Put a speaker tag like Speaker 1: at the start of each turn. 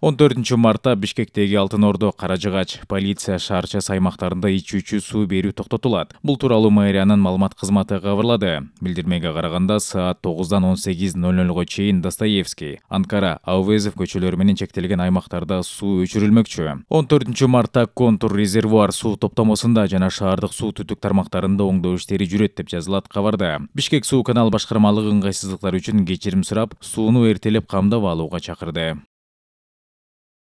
Speaker 1: он төртүнчү мартта бишкектеги алтын ордо кара жыгач полиция шаарчасы аймактарында ичүүчү суу берүү токтотулат бул тууралуу мэриянын маалымат кызматы кабарлады билдирмеге караганда саат тогуздан он сегиз ноль нольго чейин достоевский анкара аувезов көчөлөрү менен чектелген аймактарда суу өчүрүлмөкчү он төртүнчү мартта контур резервуар суу топтомосунда жана шаардык суу түтүк тармактарында оңдоо иштери жүрөт деп жазылат кабарда бишкек суу канал башкармалыгы ыңгайсыздыктар үчүн кечирим сурап сууну эртелеп камдап алууга чакырды